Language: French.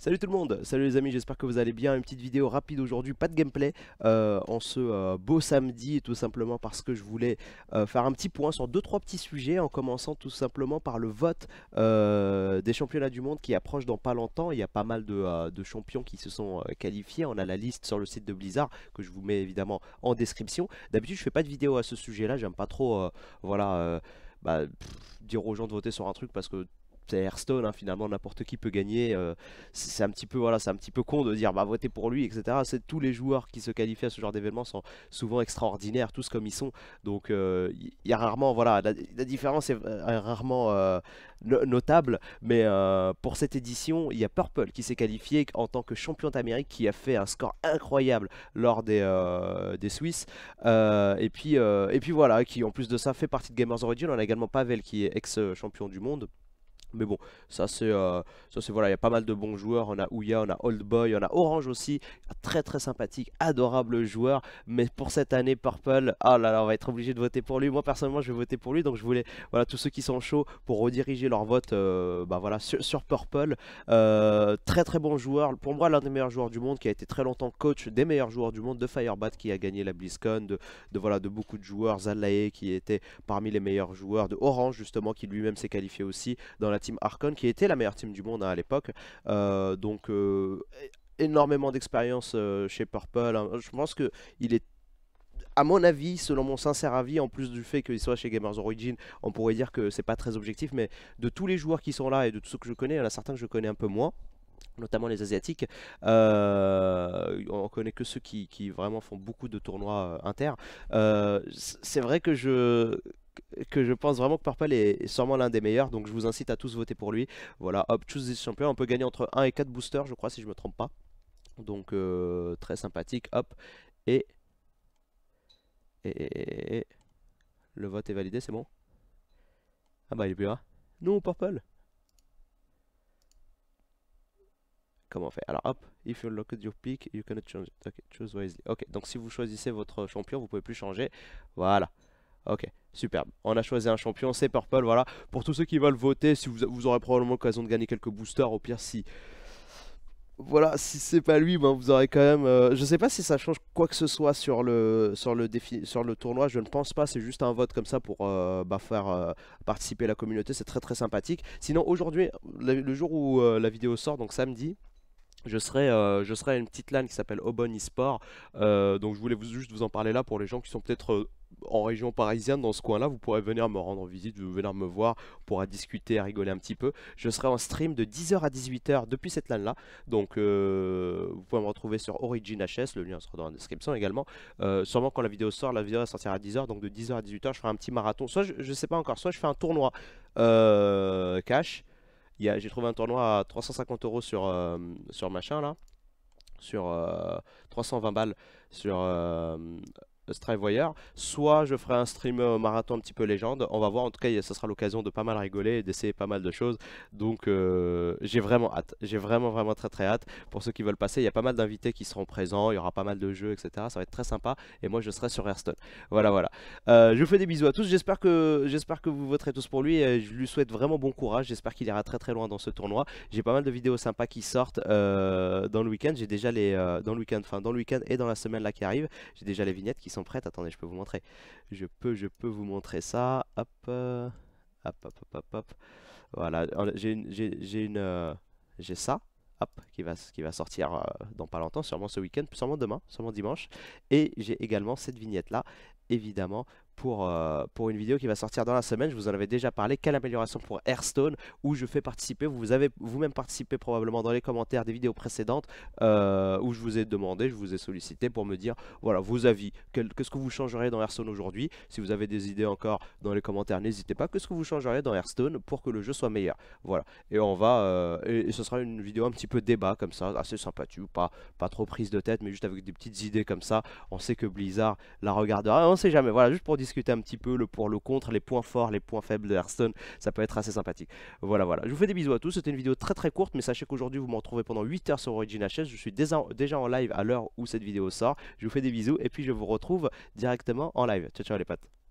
Salut tout le monde, salut les amis, j'espère que vous allez bien. Une petite vidéo rapide aujourd'hui, pas de gameplay euh, en ce euh, beau samedi, tout simplement parce que je voulais euh, faire un petit point sur deux trois petits sujets, en commençant tout simplement par le vote des championnats du monde qui approche dans pas longtemps. Il y a pas mal de, champions qui se sont qualifiés. On a la liste sur le site de Blizzard que je vous mets évidemment en description. D'habitude, je fais pas de vidéo à ce sujet-là, j'aime pas trop, voilà. Bah, dire aux gens de voter sur un truc parce que c'est Hearthstone, hein, finalement n'importe qui peut gagner. Euh, c'est un petit peu voilà, c'est un petit peu con de dire bah votez pour lui, etc. C'est tous les joueurs qui se qualifient à ce genre d'événement sont souvent extraordinaires, tous comme ils sont. Donc euh, il y a rarement voilà, la, différence est euh, rarement notable, mais pour cette édition, il y a Purple qui s'est qualifié en tant que champion d'Amérique, qui a fait un score incroyable lors des des Suisses. et puis et puis voilà, qui en plus de ça fait partie de Gamers Origin. On a également Pavel qui est ex champion du monde. Mais bon, euh, ça c'est voilà, il y a pas mal de bons joueurs. On a Ouya, on a Old Boy, on a Orange aussi, très très sympathique, adorable joueur. Mais pour cette année, Purple, oh là là, on va être obligé de voter pour lui. Moi personnellement, je vais voter pour lui, donc je voulais voilà tous ceux qui sont chauds pour rediriger leur vote, euh, bah voilà sur, Purple. Euh, très très bon joueur, pour moi l'un des meilleurs joueurs du monde, qui a été très longtemps coach des meilleurs joueurs du monde de Firebat, qui a gagné la BlizzCon, de, voilà de beaucoup de joueurs, Zalae qui était parmi les meilleurs joueurs, de Orange justement qui lui-même s'est qualifié aussi dans la team Arcon qui était la meilleure team du monde hein, à l'époque. Euh, donc euh, énormément d'expérience euh, chez Purple. Hein. Je pense que il est à mon avis, selon mon sincère avis, en plus du fait qu'il soit chez Gamers Origin, on pourrait dire que c'est pas très objectif, mais de tous les joueurs qui sont là et de tous ceux que je connais, il y en a certains que je connais un peu moins notamment les asiatiques, on connaît que ceux qui, vraiment font beaucoup de tournois inter. c'est vrai que je que je pense vraiment que Purple est sûrement l'un des meilleurs, donc je vous incite à tous voter pour lui. Voilà, hop, choose this champion, on peut gagner entre 1 et 4 boosters, je crois, si je me trompe pas. Donc euh, très sympathique, hop, et... Et, Le vote est validé, c'est bon Ah bah il est plus là. Non, Purple comment on fait Alors hop, if you lock your pick, you cannot change. Ok, choose wisely. Ok, donc si vous choisissez votre champion, vous pouvez plus changer. Voilà. Ok, superbe. On a choisi un champion, c'est Purple, voilà. Pour tous ceux qui veulent voter, si vous, aurez probablement l'occasion de gagner quelques boosters, au pire si... Voilà, si c'est pas lui, ben vous aurez quand même... Je euh, je sais pas si ça change quoi que ce soit sur le, sur le, défi, sur le tournoi, je ne pense pas, c'est juste un vote comme ça pour euh, bah, faire euh, participer la communauté, c'est très très sympathique. Sinon aujourd'hui, le, jour où la vidéo sort, donc samedi, je serai, euh, je serai à une petite LAN qui s'appelle Obon eSport. Euh, donc je voulais vous, juste vous en parler là pour les gens qui sont peut-être euh, en région parisienne, dans ce coin-là. Vous pourrez venir me rendre visite, vous venir me voir, on pourra discuter, rigoler un petit peu. Je serai en stream de 10h à 18h depuis cette LAN-là. Donc vous pouvez me retrouver sur Origin HS, le lien sera dans la description également. sûrement quand la vidéo sort, la vidéo sortir à 10h, donc de 10h à 18h, je ferai un petit marathon. Soit je, ne sais pas encore, soit je fais un tournoi cash j'ai trouvé un tournoi à 350 euros sur, euh, sur machin là. Sur 320 euh, balles sur euh, Voyeur, soit je ferai un stream euh, marathon un petit peu légende, on va voir, en tout cas ça sera l'occasion de pas mal rigoler et d'essayer pas mal de choses, donc euh, j'ai vraiment hâte, j'ai vraiment vraiment très très hâte, pour ceux qui veulent passer, il y a pas mal d'invités qui seront présents, il y aura pas mal de jeux, etc, ça va être très sympa, et moi je serai sur Hearthstone, voilà voilà. Euh, je vous fais des bisous à tous, j'espère que, J'espère que vous voterez tous pour lui, et je lui souhaite vraiment bon courage, j'espère qu'il ira très très loin dans ce tournoi, j'ai pas mal de vidéos sympas qui sortent dans le week-end, j'ai déjà les, dans le week-end, enfin dans le week-end et dans la semaine là qui arrive, j'ai déjà les vignettes qui sont Prête, prêtes. Attendez, je peux vous montrer. Je peux, je peux vous montrer ça. Hop, euh, hop, hop, hop, hop. Voilà, j'ai une, j'ai une, euh, j'ai ça. Hop, qui va, qui va sortir euh, dans pas longtemps, sûrement ce week-end, sûrement demain, sûrement dimanche. Et j'ai également cette vignette là, évidemment, pour, euh, pour une vidéo qui va sortir dans la semaine. Je vous en avais déjà parlé. Quelle amélioration pour Airstone où je fais participer. Vous avez vous-même participé probablement dans les commentaires des vidéos précédentes euh, où je vous ai demandé, je vous ai sollicité pour me dire voilà vos avis. Qu'est-ce que vous changerez dans Hearthstone aujourd'hui Si vous avez des idées encore dans les commentaires, n'hésitez pas. Qu'est-ce que vous changerez dans Airstone pour que le jeu soit meilleur Voilà. Et on va euh, et, ce sera une vidéo un petit peu débat comme ça, assez sympathique, pas pas trop prise de tête, mais juste avec des petites idées comme ça. On sait que Blizzard la regardera. On sait jamais. Voilà, juste pour dire discuter un petit peu le pour, le contre, les points forts, les points faibles de Hearthstone. Ça peut être assez sympathique. Voilà, voilà. Je vous fais des bisous à tous. C'était une vidéo très très courte, mais sachez qu'aujourd'hui vous me retrouvez pendant 8 heures sur Origin HS. Je suis déjà en live à l'heure où cette vidéo sort. Je vous fais des bisous et puis je vous retrouve directement en live. Ciao, ciao les pattes.